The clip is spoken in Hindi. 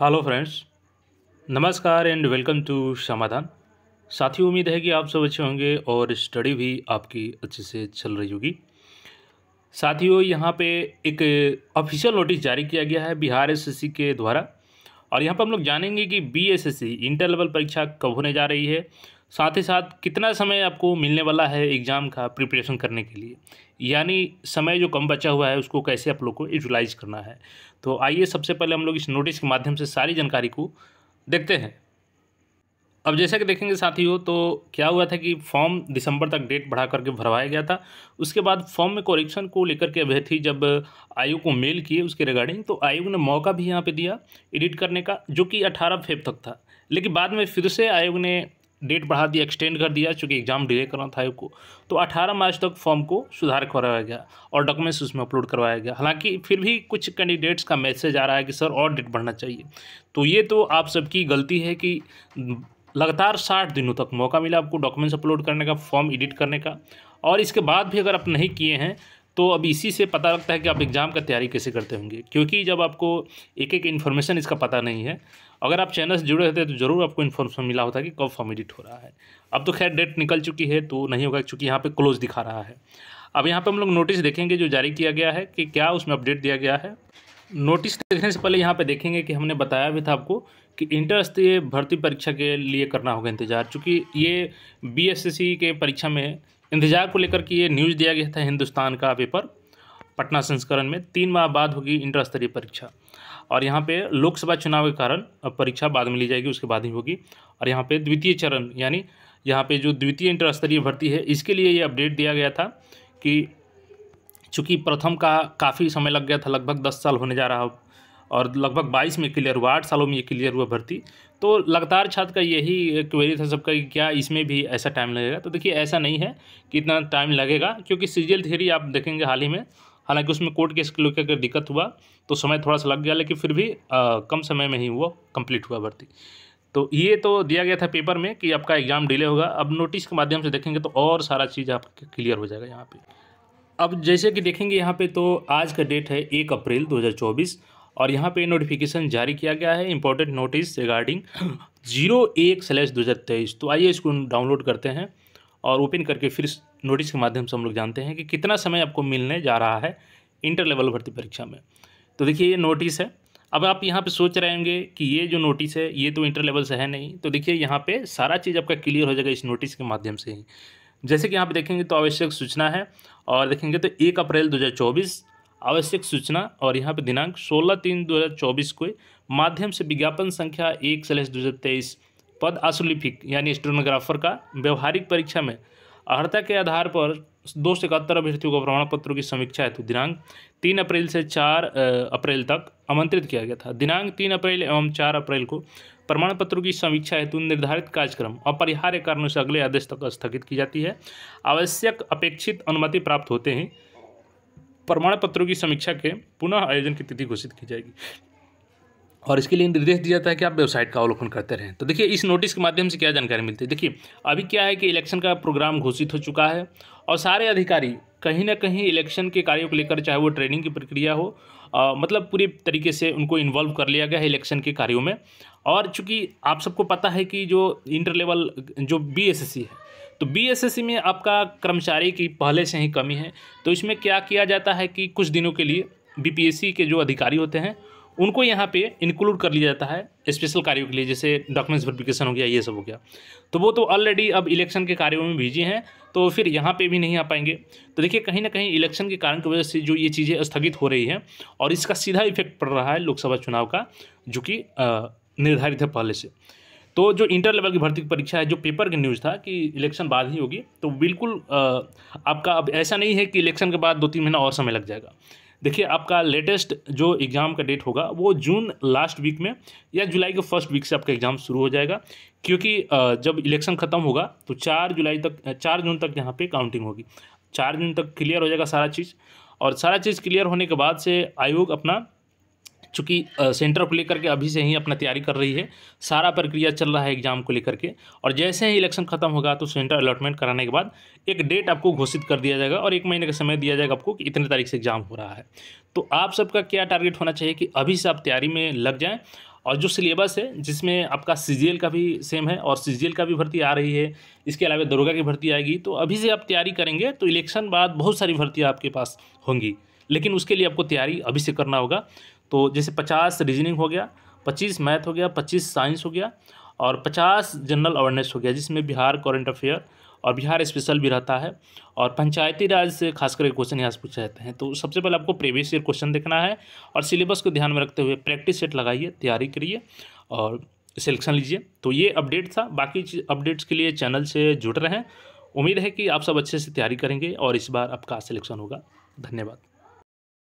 हेलो फ्रेंड्स नमस्कार एंड वेलकम टू समाधान साथियों उम्मीद है कि आप सब अच्छे होंगे और स्टडी भी आपकी अच्छे से चल रही होगी साथियों यहाँ पे एक ऑफिशियल नोटिस जारी किया गया है बिहार एसएससी के द्वारा और यहाँ पर हम लोग जानेंगे कि बीएसएससी इंटर लेवल परीक्षा कब होने जा रही है साथ ही साथ कितना समय आपको मिलने वाला है एग्ज़ाम का प्रिपरेशन करने के लिए यानी समय जो कम बचा हुआ है उसको कैसे आप लोग को यूटिलाइज करना है तो आइए सबसे पहले हम लोग इस नोटिस के माध्यम से सारी जानकारी को देखते हैं अब जैसा कि देखेंगे साथियों तो क्या हुआ था कि फॉर्म दिसंबर तक डेट बढ़ा करके भरवाया गया था उसके बाद फॉर्म में कोरेक्शन को लेकर के अभ्यर्थी जब आयोग को मेल किए उसके रिगार्डिंग तो आयोग ने मौका भी यहाँ पे दिया एडिट करने का जो कि 18 फेब तक था लेकिन बाद में फिर से आयोग ने डेट बढ़ा दिया एक्सटेंड कर दिया चूँकि एग्ज़ाम डिले करना था को तो 18 मार्च तक फॉर्म को सुधार करवाया गया और डॉक्यूमेंट्स उसमें अपलोड करवाया गया हालांकि फिर भी कुछ कैंडिडेट्स का मैसेज आ रहा है कि सर और डेट बढ़ना चाहिए तो ये तो आप सबकी गलती है कि लगातार साठ दिनों तक मौका मिला आपको डॉक्यूमेंट्स अपलोड करने का फॉर्म एडिट करने का और इसके बाद भी अगर आप नहीं किए हैं तो अब इसी से पता लगता है कि आप एग्ज़ाम का तैयारी कैसे करते होंगे क्योंकि जब आपको एक एक इन्फॉर्मेशन इसका पता नहीं है अगर आप चैनल से जुड़े होते तो ज़रूर आपको इन्फॉर्मेशन मिला होता कि कब फॉर्म एडिट हो रहा है अब तो खैर डेट निकल चुकी है तो नहीं होगा चूँकि यहाँ पर क्लोज दिखा रहा है अब यहाँ पर हम लोग नोटिस देखेंगे जो जारी किया गया है कि क्या उसमें अपडेट दिया गया है नोटिस देखने से पहले यहाँ पे देखेंगे कि हमने बताया भी था आपको कि इंटर स्तरीय भर्ती परीक्षा के लिए करना होगा इंतजार क्योंकि ये बीएसएससी e के परीक्षा में इंतजार को लेकर के ये न्यूज़ दिया गया था हिंदुस्तान का पेपर पटना संस्करण में तीन माह बाद होगी इंटर स्तरीय परीक्षा और यहाँ पे लोकसभा चुनाव के कारण परीक्षा बाद में ली जाएगी उसके बाद ही होगी और यहाँ पे द्वितीय चरण यानी यहाँ पे जो द्वितीय इंटर स्तरीय भर्ती है इसके लिए ये अपडेट दिया गया था कि चूँकि प्रथम का काफ़ी समय लग गया था लगभग दस साल होने जा रहा और लगभग बाईस में क्लियर हुआ आठ सालों में ये क्लियर हुआ भर्ती तो लगातार छात्र का यही क्वेरी था सबका कि क्या इसमें भी ऐसा टाइम लगेगा तो देखिए ऐसा नहीं है कि इतना टाइम लगेगा क्योंकि सीजियल थ्योरी आप देखेंगे हाल ही में हालांकि उसमें कोर्ट केस को लेकर दिक्कत हुआ तो समय थोड़ा सा लग गया लेकिन फिर भी आ, कम समय में ही वो कंप्लीट हुआ भर्ती तो ये तो दिया गया था पेपर में कि आपका एग्ज़ाम डिले होगा अब नोटिस के माध्यम से देखेंगे तो और सारा चीज़ आपका क्लियर हो जाएगा यहाँ पे अब जैसे कि देखेंगे यहाँ पे तो आज का डेट है एक अप्रैल 2024 और यहाँ पे नोटिफिकेशन जारी किया गया है इंपॉर्टेंट नोटिस रिगार्डिंग जीरो एक स्लैश दो हज़ार तेईस तो आइए इसको डाउनलोड करते हैं और ओपन करके फिर नोटिस के माध्यम से हम लोग जानते हैं कि कितना समय आपको मिलने जा रहा है इंटर लेवल भर्ती परीक्षा में तो देखिए ये नोटिस है अब आप यहाँ पे सोच रहे होंगे कि ये जो नोटिस है ये तो इंटर लेवल से है नहीं तो देखिए यहाँ पे सारा चीज़ आपका क्लियर हो जाएगा इस नोटिस के माध्यम से ही जैसे कि यहाँ पे देखेंगे तो आवश्यक सूचना है और देखेंगे तो एक अप्रैल 2024 आवश्यक सूचना और यहाँ पे दिनांक 16 तीन 2024 को माध्यम से विज्ञापन संख्या एक सलेस दो पद आशुलिपिक यानी स्टोनोग्राफर का व्यवहारिक परीक्षा में अर्हता के आधार पर दो से इकहत्तर अभ्यर्थियों को प्रमाण पत्रों की समीक्षा हेतु दिनांक तीन अप्रैल से चार अप्रैल तक आमंत्रित किया गया था दिनांक तीन अप्रैल एवं चार अप्रैल को प्रमाण पत्रों की समीक्षा हेतु निर्धारित कार्यक्रम अपरिहार्य कारणों से अगले आदेश तक स्थगित की जाती है आवश्यक अपेक्षित अनुमति प्राप्त होते हैं प्रमाण पत्रों की समीक्षा के पुनः आयोजन की तिथि घोषित की जाएगी और इसके लिए निर्देश दिया जाता है कि आप वेबसाइट का अवलोकन करते रहें तो देखिए इस नोटिस के माध्यम से क्या जानकारी मिलती है देखिए अभी क्या है कि इलेक्शन का प्रोग्राम घोषित हो चुका है और सारे अधिकारी कहीं ना कहीं इलेक्शन के कार्यों को लेकर चाहे वो ट्रेनिंग की प्रक्रिया हो आ, मतलब पूरे तरीके से उनको इन्वॉल्व कर लिया गया है इलेक्शन के कार्यों में और चूँकि आप सबको पता है कि जो इंटर लेवल जो बी है तो बीएसएससी में आपका कर्मचारी की पहले से ही कमी है तो इसमें क्या किया जाता है कि कुछ दिनों के लिए बीपीएससी के जो अधिकारी होते हैं उनको यहाँ पे इंक्लूड कर लिया जाता है स्पेशल कार्यों के लिए जैसे डॉक्यूमेंट्स वेरिफिकेशन हो गया ये सब हो गया तो वो तो ऑलरेडी अब इलेक्शन के कार्यों में बिजी हैं तो फिर यहाँ पे भी नहीं आ पाएंगे तो देखिए कहीं ना कहीं इलेक्शन के कारण की वजह से जो ये चीज़ें स्थगित हो रही हैं और इसका सीधा इफेक्ट पड़ रहा है लोकसभा चुनाव का जो कि निर्धारित है पहले से तो जो इंटर लेवल की भर्ती की परीक्षा है जो पेपर की न्यूज़ था कि इलेक्शन बाद ही होगी तो बिल्कुल आपका अब ऐसा नहीं है कि इलेक्शन के बाद दो तीन महीना और समय लग जाएगा देखिए आपका लेटेस्ट जो एग्ज़ाम का डेट होगा वो जून लास्ट वीक में या जुलाई के फर्स्ट वीक से आपका एग्ज़ाम शुरू हो जाएगा क्योंकि जब इलेक्शन ख़त्म होगा तो चार जुलाई तक चार जून तक यहाँ पे काउंटिंग होगी चार जून तक क्लियर हो जाएगा सारा चीज़ और सारा चीज़ क्लियर होने के बाद से आयोग अपना चूँकि सेंटर को लेकर के अभी से ही अपना तैयारी कर रही है सारा प्रक्रिया चल रहा है एग्जाम को लेकर के और जैसे ही इलेक्शन खत्म होगा तो सेंटर अलॉटमेंट कराने के बाद एक डेट आपको घोषित कर दिया जाएगा और एक महीने का समय दिया जाएगा आपको कि इतने तारीख से एग्जाम हो रहा है तो आप सबका क्या टारगेट होना चाहिए कि अभी से आप तैयारी में लग जाएँ और जो सिलेबस है जिसमें आपका सी का भी सेम है और सी का भी भर्ती आ रही है इसके अलावा दरोगा की भर्ती आएगी तो अभी से आप तैयारी करेंगे तो इलेक्शन बाद बहुत सारी भर्तियाँ आपके पास होंगी लेकिन उसके लिए आपको तैयारी अभी से करना होगा तो जैसे पचास रीजनिंग हो गया पच्चीस मैथ हो गया पच्चीस साइंस हो गया और पचास जनरल अवेयरनेस हो गया जिसमें बिहार करंट अफेयर और बिहार स्पेशल भी रहता है और पंचायती राज से खास करके क्वेश्चन यहाँ से पूछे जाते हैं तो सबसे पहले आपको प्रीवियस ईयर क्वेश्चन देखना है और सिलेबस को ध्यान में रखते हुए प्रैक्टिस सेट लगाइए तैयारी करिए और सिलेक्शन लीजिए तो ये अपडेट था बाकी अपडेट्स के लिए चैनल से जुड़ रहे हैं उम्मीद है कि आप सब अच्छे से तैयारी करेंगे और इस बार आपका सिलेक्शन होगा धन्यवाद